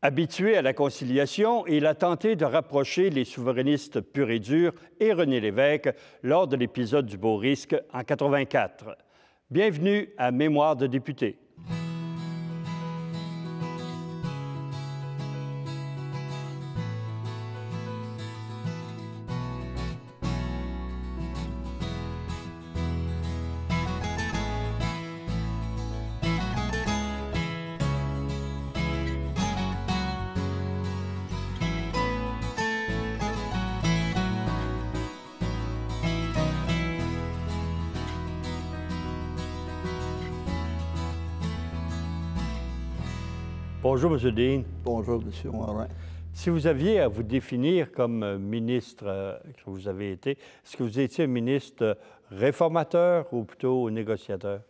Habitué à la conciliation, il a tenté de rapprocher les souverainistes purs et durs et René Lévesque lors de l'épisode du Beau Risque en 84. Bienvenue à Mémoire de député. Bonjour, M. Dean. Bonjour, M. Morin. Si vous aviez à vous définir comme euh, ministre euh, que vous avez été, est-ce que vous étiez ministre euh, réformateur ou plutôt négociateur?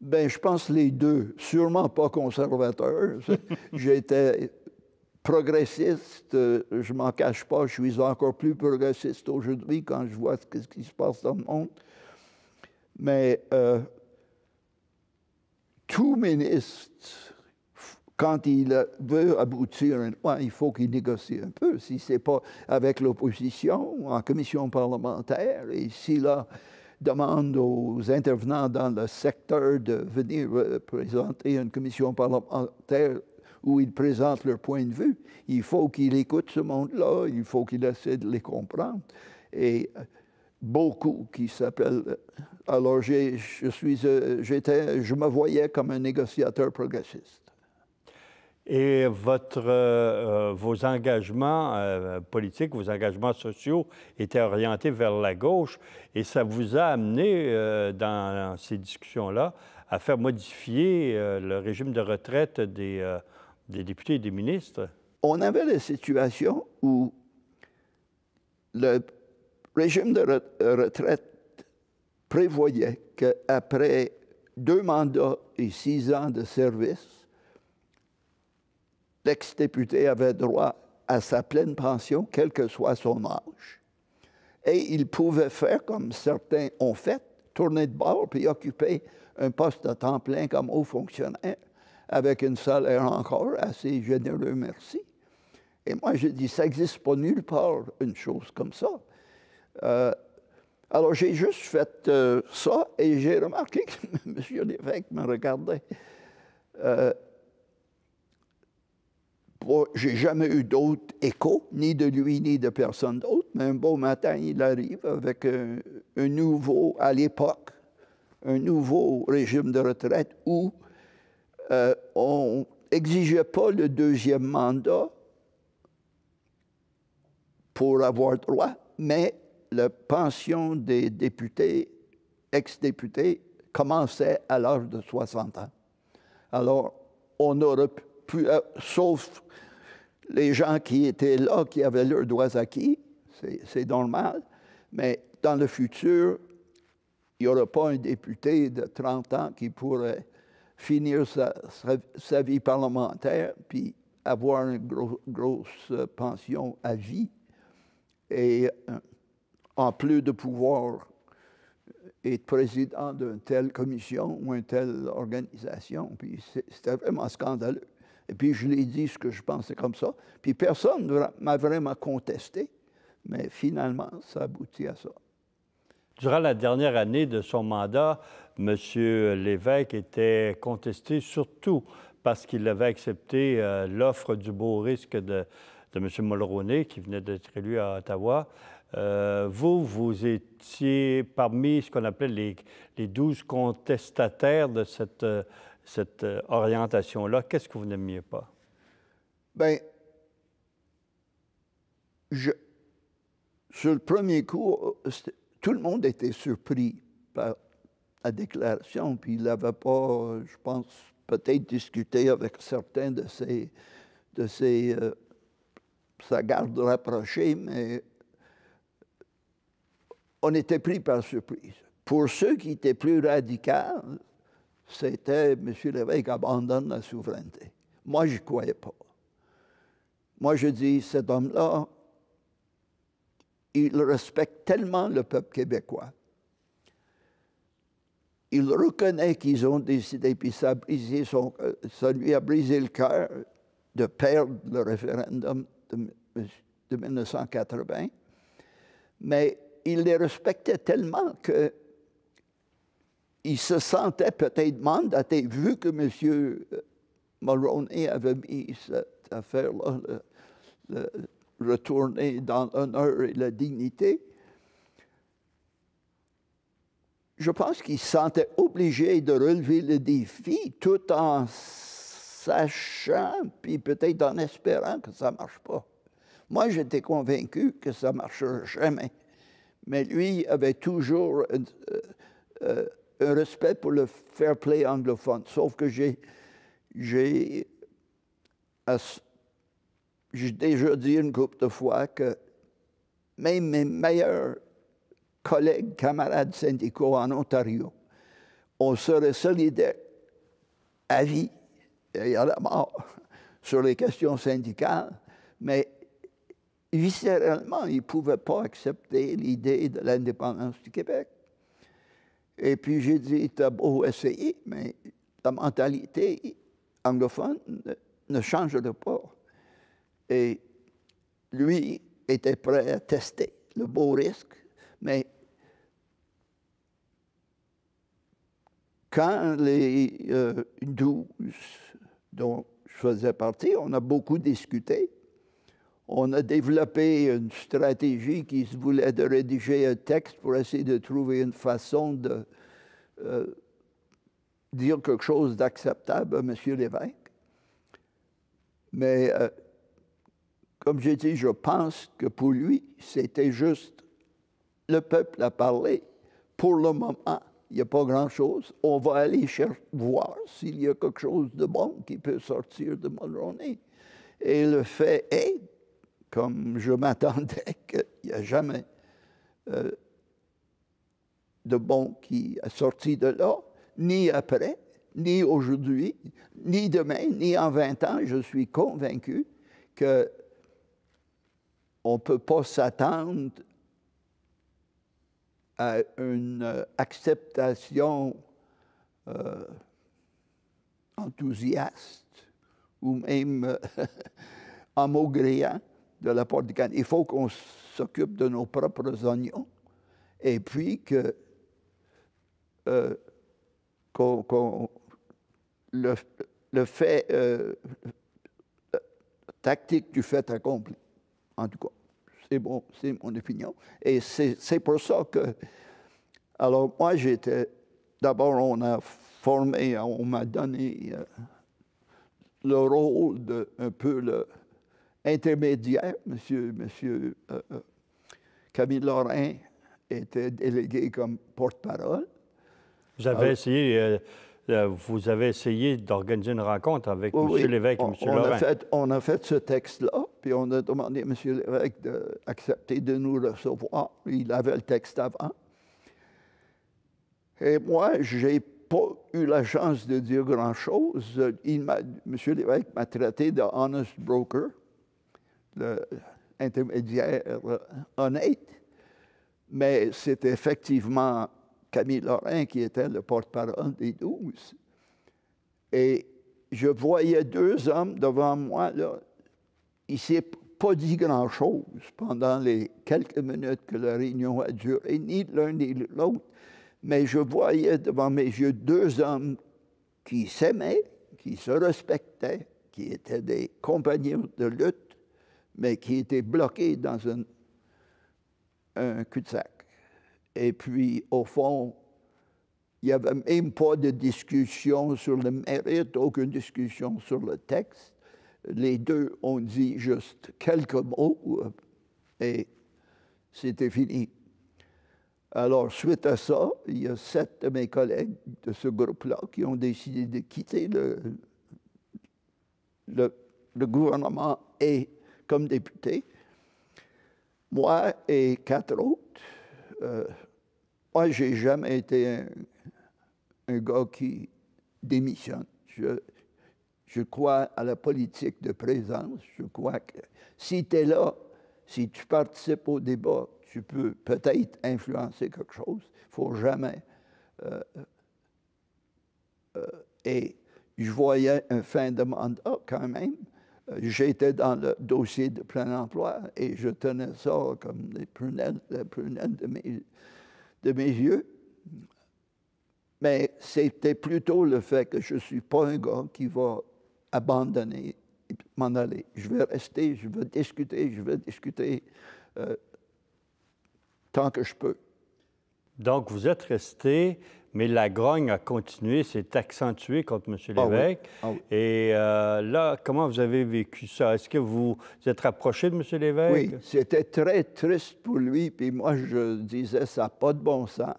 Bien, je pense les deux. Sûrement pas conservateur. J'étais progressiste, je m'en cache pas, je suis encore plus progressiste aujourd'hui quand je vois ce qui se passe dans le monde. Mais tout ministre quand il veut aboutir, à une loi, il faut qu'il négocie un peu. Si ce n'est pas avec l'opposition, en commission parlementaire, et s'il demande aux intervenants dans le secteur de venir euh, présenter une commission parlementaire où ils présentent leur point de vue, il faut qu'il écoute ce monde-là, il faut qu'il essaie de les comprendre. Et beaucoup qui s'appellent. Euh, alors, je suis, euh, j'étais, je me voyais comme un négociateur progressiste et euh, euh, vos engagements euh, politiques, vos engagements sociaux étaient orientés vers la gauche et ça vous a amené dans ces discussions-là à faire modifier le régime de retraite des, députés et des ministres. On avait des situations où le régime de retraite prévoyait qu'après deux mandats et six ans de service, l'ex-député avait droit à sa pleine pension, quel que soit son âge. Et il pouvait faire comme certains ont fait, tourner de bord puis occuper un poste à temps plein comme haut fonctionnaire, avec une salaire encore assez généreux, merci. Et moi, je dis, ça n'existe pas nulle part, une chose comme ça. Euh, alors, j'ai juste fait euh, ça et j'ai remarqué que M. l'évêque me regardait. Euh, j'ai jamais eu d'autre écho, ni de lui, ni de personne d'autre, mais un beau matin, il arrive avec un, nouveau, à l'époque, un nouveau régime de retraite où euh, on n'exigeait pas le deuxième mandat pour avoir droit, mais la pension des députés, ex-députés, commençait à l'âge de 60 ans. Alors, on aurait pu euh, sauf les gens qui étaient là, qui avaient leurs droits acquis, c'est normal, mais dans le futur, il n'y aura pas un député de 30 ans qui pourrait finir sa, vie parlementaire puis avoir une grosse pension à vie et euh, en plus de pouvoir être président d'une telle commission ou une telle organisation. Puis c'était vraiment scandaleux. Et puis je lui ai dit ce que je pensais comme ça. Puis personne ne m'a vraiment contesté, mais finalement, ça aboutit à ça. Durant la dernière année de son mandat, M. Lévesque était contesté surtout parce qu'il avait accepté euh, l'offre du beau risque de, de M. Mulroney, qui venait d'être élu à Ottawa. Euh, vous, vous étiez parmi ce qu'on appelait les, les contestataires de cette euh, cette euh, orientation-là, qu'est-ce que vous n'aimiez pas? Bien, sur le premier cours, euh, tout le monde était surpris par la déclaration, puis il n'avait pas, euh, je pense, peut-être discuté avec certains de ses, de sa garde rapprochée, mais on était pris par surprise. Pour ceux qui étaient plus radicaux, c'était M. l'évêque abandonne la souveraineté. Moi, je ne croyais pas. Moi, je dis, cet homme-là, il respecte tellement le peuple québécois. Il reconnaît qu'ils ont décidé, puis euh, ça lui a brisé le cœur de perdre le référendum de, de 1980. Mais il les respectait tellement que il se sentait peut-être mandaté, vu que M. Mulroney avait mis cette affaire-là, retourner dans l'honneur et la dignité. Je pense qu'il se sentait obligé de relever le défi tout en sachant, puis peut-être en espérant que ça ne marche pas. Moi, j'étais convaincu que ça ne marcherait jamais. Mais lui avait toujours euh, euh, un respect pour le fair play anglophone, sauf que j'ai, déjà dit une couple de fois que même mes meilleurs collègues, camarades syndicaux en Ontario, on serait solidaires à vie et à la mort sur les questions syndicales, mais viscéralement, ils ne pouvaient pas accepter l'idée de l'indépendance du Québec. Et puis j'ai dit, t'as beau essayer, mais la mentalité anglophone ne change de pas. Et lui était prêt à tester le beau risque, mais quand les euh, douze dont je faisais partie, on a beaucoup discuté, on a développé une stratégie qui se voulait de rédiger un texte pour essayer de trouver une façon de euh, dire quelque chose d'acceptable à M. Lévesque. Mais euh, comme j'ai dit, je pense que pour lui, c'était juste le peuple a parlé. Pour le moment, il n'y a pas grand-chose. On va aller chercher, voir s'il y a quelque chose de bon qui peut sortir de Mulroney. Et le fait est comme je m'attendais qu'il n'y a jamais euh, de bon qui a sorti de là, ni après, ni aujourd'hui, ni demain, ni en 20 ans. Je suis convaincu que on ne peut pas s'attendre à une euh, acceptation euh, enthousiaste ou même en maugréant de la porte du Il faut qu'on s'occupe de nos propres oignons et puis que euh, le, fait euh, tactique du fait accompli. En tout cas, c'est bon, c'est mon opinion. Et c'est pour ça que, alors moi j'étais, d'abord on a formé, on m'a donné euh, le rôle de un peu le intermédiaire, monsieur, monsieur euh, euh, Camille Lorrain était délégué comme porte-parole. Euh, vous avez essayé d'organiser une rencontre avec oh M. Lévesque et M. On A fait, on a fait ce texte-là, puis on a demandé à M. Lévesque d'accepter de nous recevoir. Il avait le texte avant. Et moi, j'ai pas eu la chance de dire grand-chose. M. l'évêque m'a traité de honest broker l'intermédiaire intermédiaire euh, honnête, mais c'était effectivement Camille Lorrain qui était le porte-parole des douze. Et je voyais deux hommes devant moi, là. Il ne s'est pas dit grand-chose pendant les quelques minutes que la réunion a duré, ni l'un ni l'autre, mais je voyais devant mes yeux deux hommes qui s'aimaient, qui se respectaient, qui étaient des compagnons de lutte, mais qui était bloqué dans un cul-de-sac. Et puis, au fond, il n'y avait même pas de discussion sur le mérite, aucune discussion sur le texte. Les deux ont dit juste quelques mots euh, et c'était fini. Alors, suite à ça, il y a sept de mes collègues de ce groupe-là qui ont décidé de quitter le, le, le gouvernement et comme député, moi et quatre autres, euh, moi, j'ai jamais été un, gars qui démissionne. Je, crois à la politique de présence. Je crois que si tu es là, si tu participes au débat, tu peux peut-être influencer quelque chose. Il ne faut jamais. Euh, euh, et je voyais un fin de mandat quand même. Euh, j'étais dans le dossier de plein emploi et je tenais ça comme les prunelles, de, mes, yeux. Mais c'était plutôt le fait que je ne suis pas un gars qui va abandonner et m'en aller. Je vais rester, je vais discuter, je vais discuter euh, tant que je peux. Donc, vous êtes resté mais la grogne a continué, s'est accentuée contre M. Ah Lévesque. Ah Et euh, là, comment vous avez vécu ça? Est-ce que vous, vous êtes rapproché de M. Lévesque? Oui, c'était très triste pour lui. Puis moi, je disais, ça n'a pas de bon sens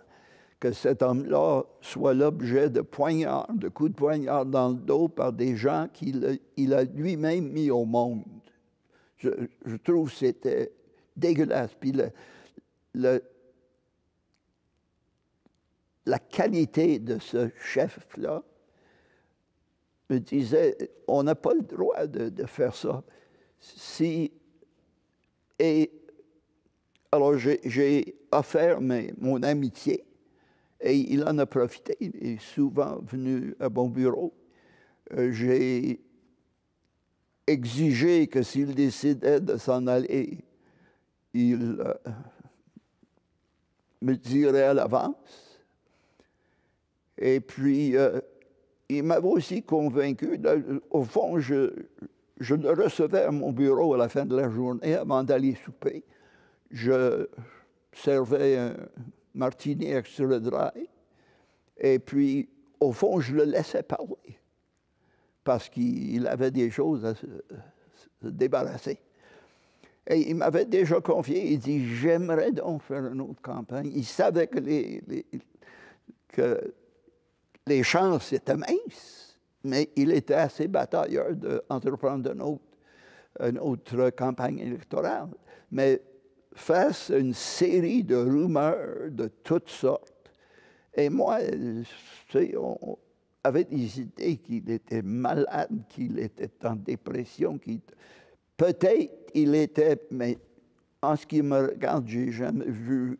que cet homme-là soit l'objet de poignards, de coups de poignard dans le dos par des gens qu'il il a lui-même mis au monde. Je, trouve que c'était dégueulasse. Puis le la qualité de ce chef-là me disait, on n'a pas le droit de, faire ça. Si, et alors j'ai offert mon amitié et il en a profité. Il est souvent venu à mon bureau. Euh, j'ai exigé que s'il décidait de s'en aller, il euh, me dirait à l'avance et puis, euh, il m'avait aussi convaincu, au fond, je, le recevais à mon bureau à la fin de la journée avant d'aller souper. Je servais un martini extra dry. Et puis, au fond, je le laissais parler parce qu'il avait des choses à se, débarrasser. Et il m'avait déjà confié, il dit, j'aimerais donc faire une autre campagne. Il savait que, les, les, que les chances étaient minces, mais il était assez batailleur d'entreprendre une autre, une autre campagne électorale. Mais face à une série de rumeurs de toutes sortes, et moi, on avait des idées qu'il était malade, qu'il était en dépression, Peut-être il était, mais en ce qui me regarde, j'ai jamais vu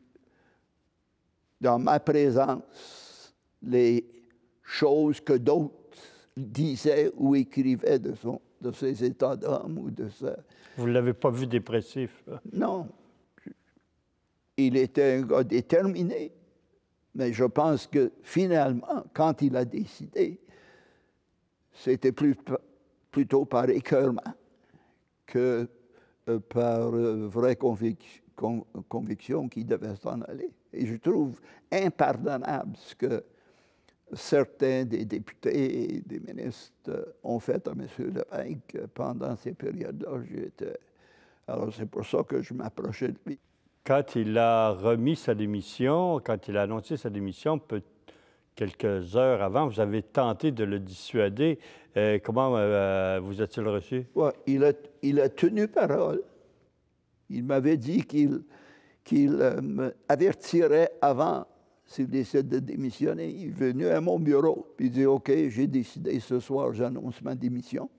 dans ma présence les chose que d'autres disaient ou écrivaient de, son, de ses états d'âme ou de ça. Vous ne l'avez pas vu dépressif? Non. Il était un gars déterminé, mais je pense que finalement, quand il a décidé, c'était plus, plutôt par écœurement que euh, par euh, vraie conviction, conviction qu'il devait s'en aller. Et je trouve impardonnable ce que certains des députés et des ministres ont fait à M. que pendant ces périodes-là. J'étais... Alors, c'est pour ça que je m'approchais de lui. Quand il a remis sa démission, quand il a annoncé sa démission, quelques heures avant, vous avez tenté de le dissuader. Euh, comment euh, vous a-t-il reçu? il, a, il a tenu parole. Il m'avait dit qu'il qu'il euh, avant s'il décide de démissionner, il est venu à mon bureau, puis il dit OK, j'ai décidé ce soir, j'annonce ma démission.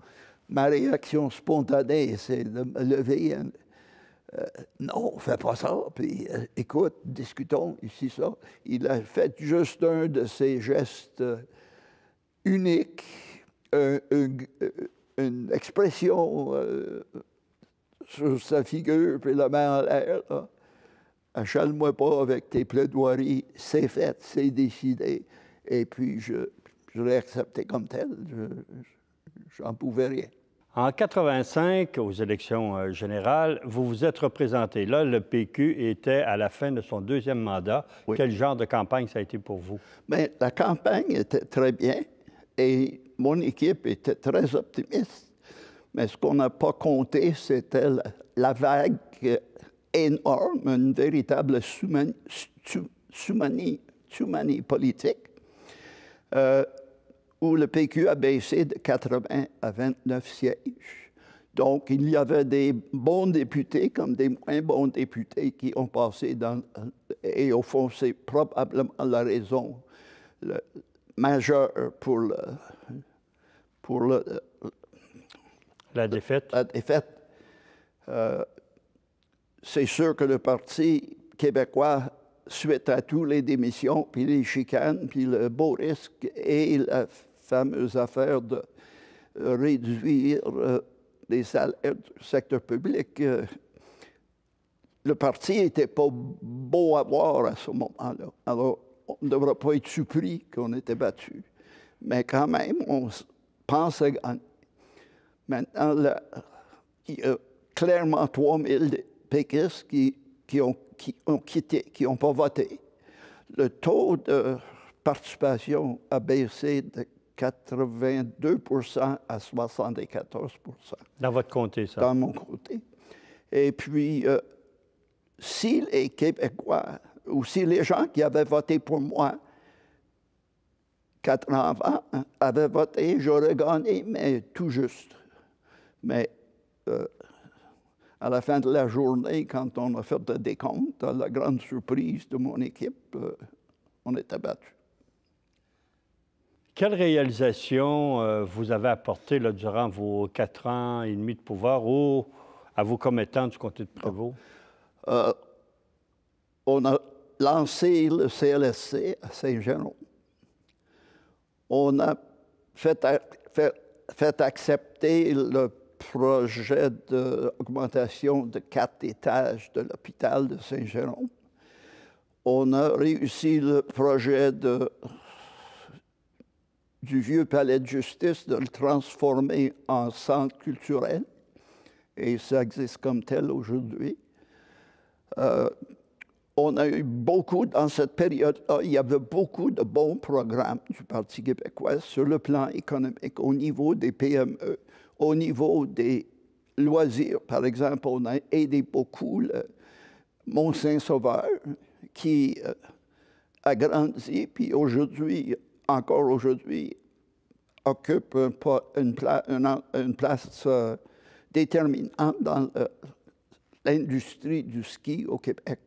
Ma réaction spontanée, c'est de me lever. Euh, non, fais pas ça. Puis euh, écoute, discutons ici ça. Il a fait juste un de ses gestes euh, uniques, une expression sur sa figure, puis la main en l'air achale-moi pas avec tes plaidoiries, c'est fait, c'est décidé. Et puis, je, l'ai accepté comme tel. Je n'en pouvais rien. En 85, aux élections euh, générales, vous vous êtes représenté. Là, le PQ était à la fin de son deuxième mandat. Quel genre de campagne ça a été pour vous? Bien, la campagne était très bien et mon équipe était très optimiste. Mais ce qu'on n'a pas compté, c'était la vague énorme, une véritable soumanie politique, euh, où le PQ a baissé de 80 à 29 sièges. Donc, il y avait des bons députés comme des moins bons députés qui ont passé dans... Et au fond, c'est probablement la raison le, majeure pour le, pour le, la défaite. La défaite. Euh, c'est sûr que le Parti québécois, suite à tous les démissions, puis les chicanes, puis le beau risque et la fameuse affaire de réduire euh, les salaires du secteur public, euh, le parti n'était pas beau à voir à ce moment-là. Alors, on ne devrait pas être surpris qu'on était battu. Mais quand même, on pense à Maintenant, là, il y a clairement 3 000 péquistes qui, qui, ont, qui ont quitté, qui n'ont pas voté. Le taux de participation a baissé de 82 à 74 Dans votre comté, ça? Dans mon comté. Et puis, euh, si les Québécois ou si les gens qui avaient voté pour moi quatre ans avant hein, avaient voté, j'aurais gagné, mais tout juste. Mais euh, à la fin de la journée, quand on a fait le décompte, à la grande surprise de mon équipe, euh, on était battu. Quelle réalisation euh, vous avez apportée durant vos quatre ans et demi de pouvoir ou à vos commettants du comté de Prévost? Euh, on a lancé le CLSC à Saint-Jérôme. On a fait, fait, fait accepter le projet d'augmentation de quatre étages de l'hôpital de Saint-Jérôme. On a réussi le projet du vieux palais de justice de le transformer en centre culturel, et ça existe comme tel aujourd'hui. Euh, on a eu beaucoup, dans cette période il y avait beaucoup de bons programmes du Parti québécois sur le plan économique au niveau des PME. Au niveau des loisirs, par exemple, on a aidé beaucoup le Mont-Saint-Sauveur qui euh, a grandi, puis aujourd'hui, encore aujourd'hui, occupe une, une, place euh, déterminante dans euh, l'industrie du ski au Québec.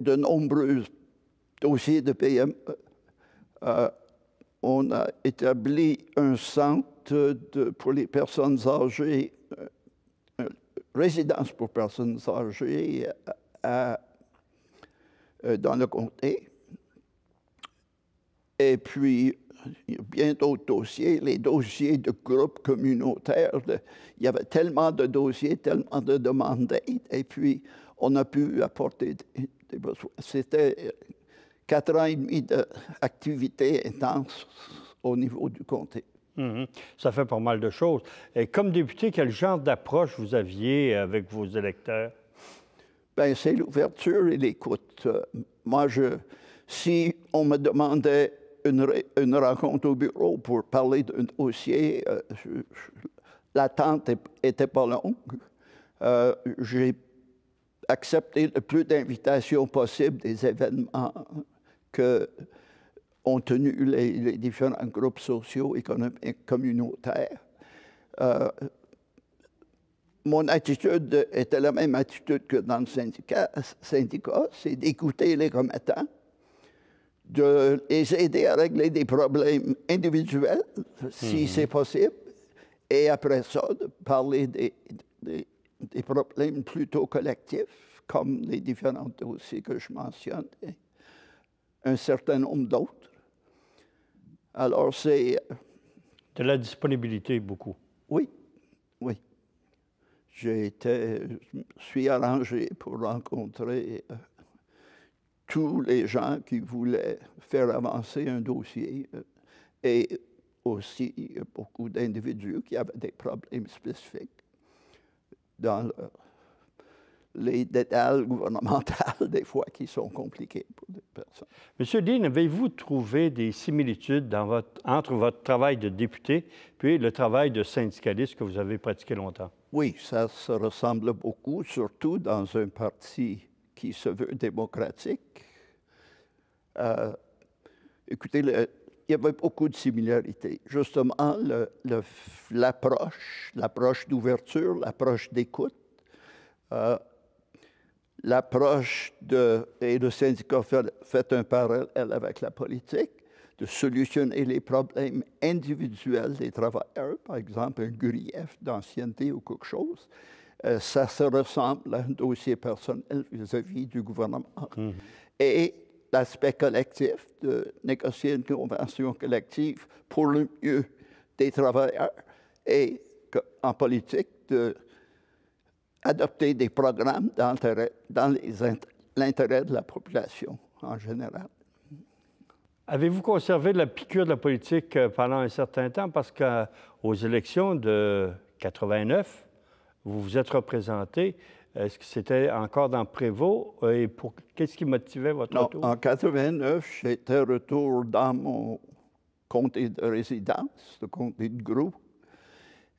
de nombreux dossiers de PME on a établi un centre pour les personnes âgées, euh, résidence pour personnes âgées euh, dans le comté. Et puis, il y a bien d'autres dossiers, les dossiers de groupes communautaires. il y avait tellement de dossiers, tellement de demandes et puis on a pu apporter des, besoins. C'était quatre ans et euh, demi d'activité intense au niveau du comté. Mhm. Ça fait pas mal de choses. Et comme député, quel genre d'approche vous aviez avec vos électeurs? Bien, c'est l'ouverture et l'écoute. moi, je, si on me demandait une, une rencontre au bureau pour parler d'un dossier, euh, l'attente n'était pas longue. Euh, j'ai accepté le plus d'invitations possibles des événements que ont tenu les, différents groupes sociaux, économiques et communautaires. Euh, mon attitude était la même attitude que dans le syndicat, syndicat c'est d'écouter les commettants, de les aider à régler des problèmes individuels, si mhm. c'est possible, et après ça, de parler des, des, problèmes plutôt collectifs, comme les différents dossiers que je mentionne un certain nombre d'autres. Alors, c'est... Euh, De la disponibilité, beaucoup. Oui, oui. J'ai été... Je suis arrangé pour rencontrer euh, tous les gens qui voulaient faire avancer un dossier euh, et aussi beaucoup d'individus qui avaient des problèmes spécifiques dans les détails gouvernementaux, des fois, qui sont compliqués pour des personnes. Monsieur Dean, avez-vous trouvé des similitudes dans votre, entre votre travail de député puis le travail de syndicaliste que vous avez pratiqué longtemps? Oui, ça se ressemble beaucoup, surtout dans un parti qui se veut démocratique. Euh, écoutez, il y avait beaucoup de similarités. Justement, l'approche, l'approche d'ouverture, l'approche d'écoute, euh, l'approche de, et le syndicat fait, un parallèle avec la politique, de solutionner les problèmes individuels des travailleurs, par exemple un grief d'ancienneté ou quelque chose, euh, ça se ressemble à un dossier personnel vis-à-vis du gouvernement. Mm-hmm. Et l'aspect collectif, de négocier une convention collective pour le mieux des travailleurs, et en politique, de adopter des programmes dans l'intérêt de la population en général. Avez-vous conservé la piqûre de la politique euh, pendant un certain temps? Parce qu'aux élections de 89, vous vous êtes représenté. Est-ce que c'était encore dans prévôt? Et pour... qu'est-ce qui motivait votre non, retour? En 89, j'étais retour dans mon comté de résidence, le comté de groupe.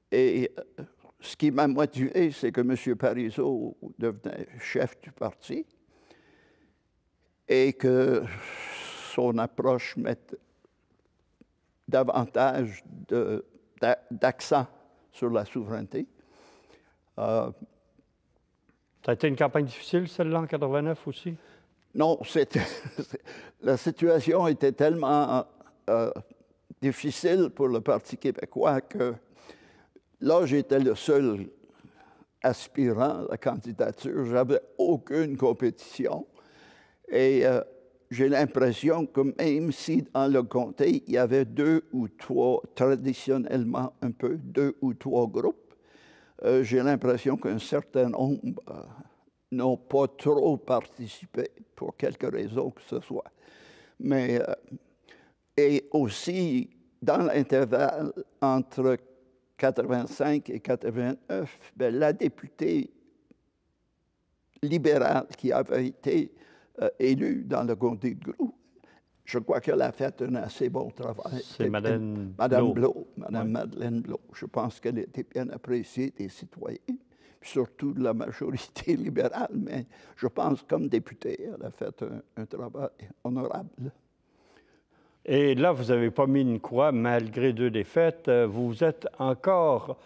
Et euh, ce qui m'a motivé, c'est que M. Parizeau devenait chef du parti et que son approche mette davantage d'accent sur la souveraineté. Euh, ça a été une campagne difficile, celle-là, en 89 aussi? Non, la situation était tellement euh, difficile pour le Parti québécois que Là, j'étais le seul aspirant à la candidature. J'avais aucune compétition. Et euh, j'ai l'impression que même si dans le comté, il y avait deux ou trois, traditionnellement un peu, deux ou trois groupes, euh, j'ai l'impression qu'un certain nombre euh, n'ont pas trop participé, pour quelque raison que ce soit. Mais, et aussi, dans l'intervalle entre 85 et 89, ben, la députée libérale qui avait été euh, élue dans le Gondé de Groux, je crois qu'elle a fait un assez bon travail. C'est Madame, Madame Madame Madeleine Blot. Je pense qu'elle était bien appréciée des citoyens, surtout de la majorité libérale, mais je pense comme députée, elle a fait un travail honorable. Et là, vous n'avez pas mis une croix malgré deux défaites. Euh, vous êtes encore.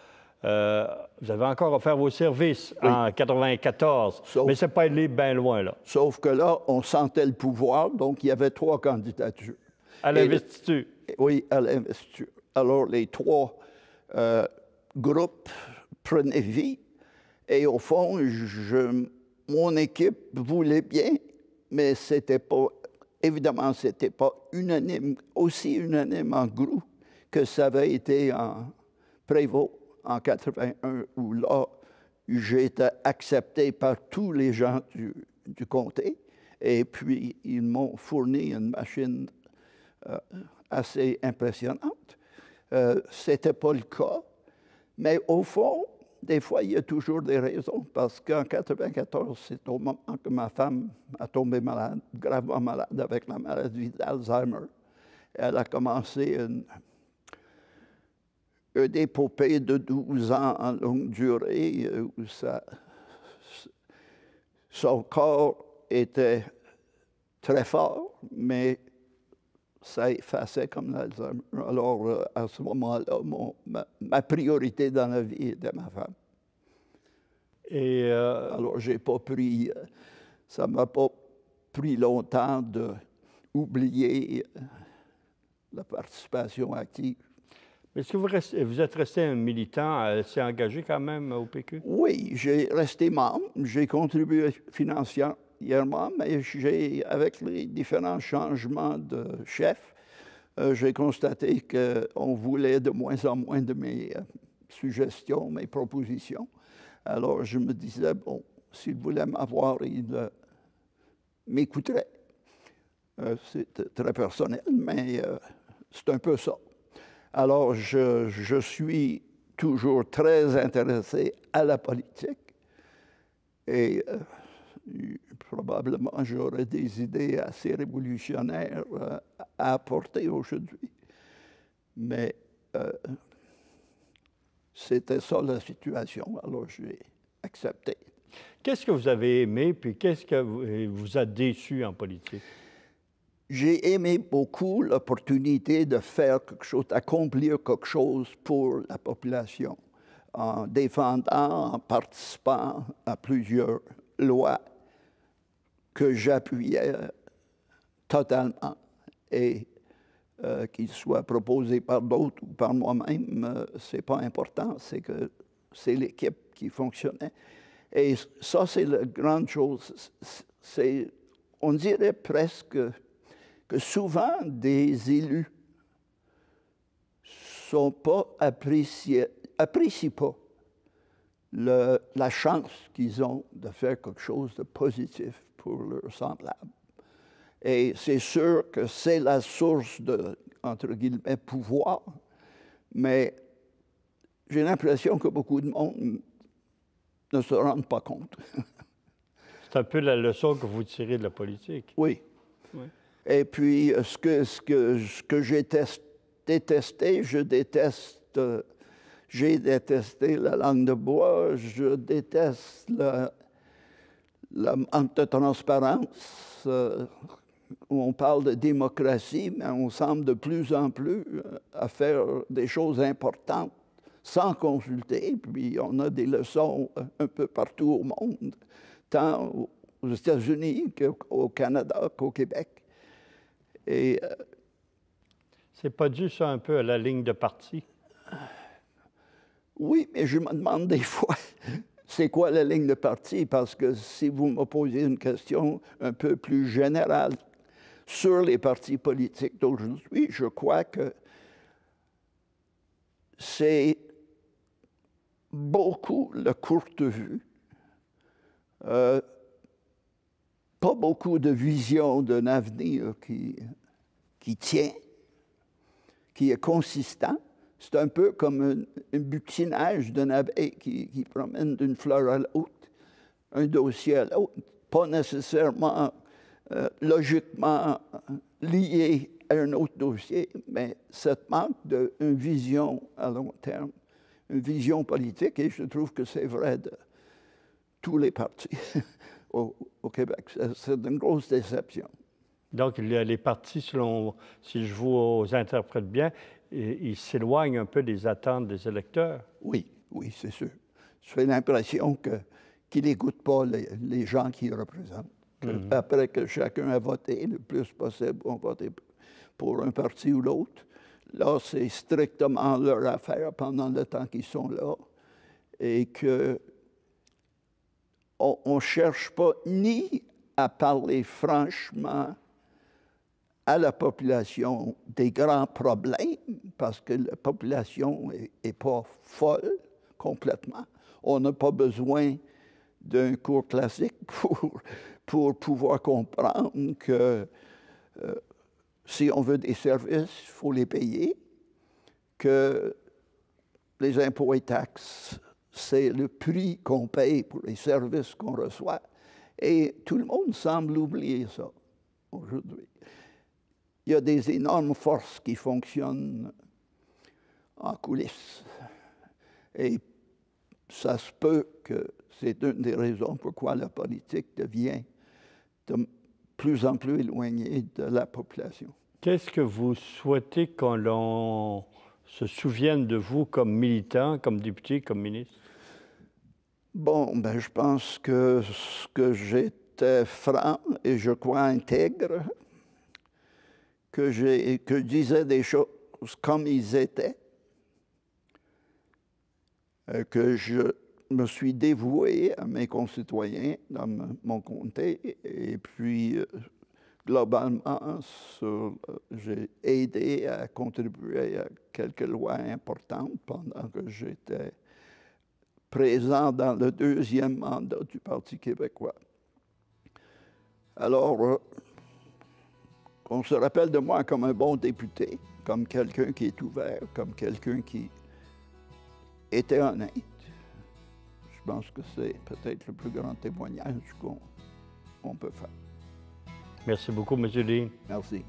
Euh, vous avez encore offert vos services en 94, Mais mais c'est pas allé bien loin, là. Sauf que là, on sentait le pouvoir, donc il y avait trois candidatures. À l'investiture. Oui, à l'investiture. Alors, les trois euh, groupes prenaient vie, et au fond, mon équipe voulait bien, mais c'était pas Évidemment, ce n'était pas unanime, aussi unanime en groupe que ça avait été en prévôt en 81, où là, j'ai été accepté par tous les gens du, comté. Et puis, ils m'ont fourni une machine euh, assez impressionnante. Euh, ce n'était pas le cas. Mais au fond, des fois, il y a toujours des raisons, parce qu'en 94, c'est au moment que ma femme a tombé malade, gravement malade avec la maladie d'Alzheimer. Elle a commencé une, épopée de 12 ans en longue durée, euh, où ça, son corps était très fort, mais ça effaçait comme l'Alzheimer. Alors, euh, à ce moment-là, ma, priorité dans la vie était ma femme. Et euh, Alors, j'ai pas pris. Euh, ça m'a pas pris longtemps d'oublier la participation active. Mais Est-ce que vous, vous, êtes resté un militant assez engagé quand même au PQ? Oui, j'ai resté membre. J'ai contribué financièrement mais j'ai, avec les différents changements de chef, euh, j'ai constaté qu'on voulait de moins en moins de mes euh, suggestions, mes propositions. Alors je me disais, bon, s'il voulait m'avoir, il euh, m'écouterait. c'est très personnel, mais c'est un peu ça. Alors je, je suis toujours très intéressé à la politique et probablement j'aurais des idées assez révolutionnaires euh, à apporter aujourd'hui. Mais euh, c'était ça la situation, alors j'ai accepté. Qu'est-ce que vous avez aimé, puis qu'est-ce que vous a déçu en politique? J'ai aimé beaucoup l'opportunité de faire quelque chose, d'accomplir quelque chose pour la population, en défendant, en participant à plusieurs lois que j'appuyais totalement et euh, qu'il soit proposé par d'autres ou par moi-même, euh, ce n'est pas important, c'est que c'est l'équipe qui fonctionnait. Et ça, c'est la grande chose. on dirait presque que souvent des élus sont pas appréciés, apprécient pas la chance qu'ils ont de faire quelque chose de positif pour leurs semblables. Et c'est sûr que c'est la source de, entre guillemets, pouvoir, mais j'ai l'impression que beaucoup de monde ne se rendent pas compte. c'est un peu la leçon que vous tirez de la politique. Oui. Et puis, ce que, ce que, ce que j'ai détesté, je déteste. j'ai détesté la langue de bois, je déteste la, la manque de transparence, euh, où on parle de démocratie, mais on semble de plus en plus euh, à faire des choses importantes sans consulter, puis on a des leçons euh, un peu partout au monde, tant aux États-Unis qu'au Canada, qu'au Québec. Et. C'est pas dû, ça, un peu à la ligne de parti? Oui, mais je me demande des fois c'est quoi la ligne de parti, parce que si vous me posez une question un peu plus générale sur les partis politiques d'aujourd'hui, je crois que c'est beaucoup la courte vue, euh, pas beaucoup de vision d'un avenir qui tient, qui est consistant. C'est un peu comme un, butinage d'un abeille qui, promène d'une fleur à l'autre, un dossier à l'autre, pas nécessairement euh, logiquement euh, lié à un autre dossier, mais cette manque d'une vision à long terme, une vision politique, et je trouve que c'est vrai de tous les partis au, Québec. C'est une grosse déception. Donc, les partis, si je vous interprète bien, il s'éloigne un peu des attentes des électeurs. Oui, oui, c'est sûr. J'ai l'impression que qu'il n'écoute pas les, gens qu'il représente. Mhm. Après que chacun a voté, le plus possible pour un parti ou l'autre. Là, c'est strictement leur affaire pendant le temps qu'ils sont là. Et que on ne cherche pas ni à parler franchement à la population des grands problèmes, parce que la population n'est pas folle complètement. On n'a pas besoin d'un cours classique pour, pour pouvoir comprendre que euh, si on veut des services, il faut les payer, que les impôts et taxes, c'est le prix qu'on paye pour les services qu'on reçoit. Et tout le monde semble oublier ça aujourd'hui il y a des énormes forces qui fonctionnent en coulisses. Et ça se peut que c'est une des raisons pourquoi la politique devient de plus en plus éloignée de la population. Qu'est-ce que vous souhaitez quand l'on se souvienne de vous comme militant, comme député, comme ministre? Bon, ben, je pense que ce que j'étais franc et je crois intègre, que, que je disais des choses comme ils étaient, euh, que je me suis dévoué à mes concitoyens dans mon comté et puis euh, globalement, euh, j'ai aidé à contribuer à quelques lois importantes pendant que j'étais présent dans le deuxième mandat du Parti québécois. Alors, on se rappelle de moi comme un bon député, comme quelqu'un qui est ouvert, comme quelqu'un qui était honnête. Je pense que c'est peut-être le plus grand témoignage qu'on peut faire. Merci beaucoup, M. Lee. Merci.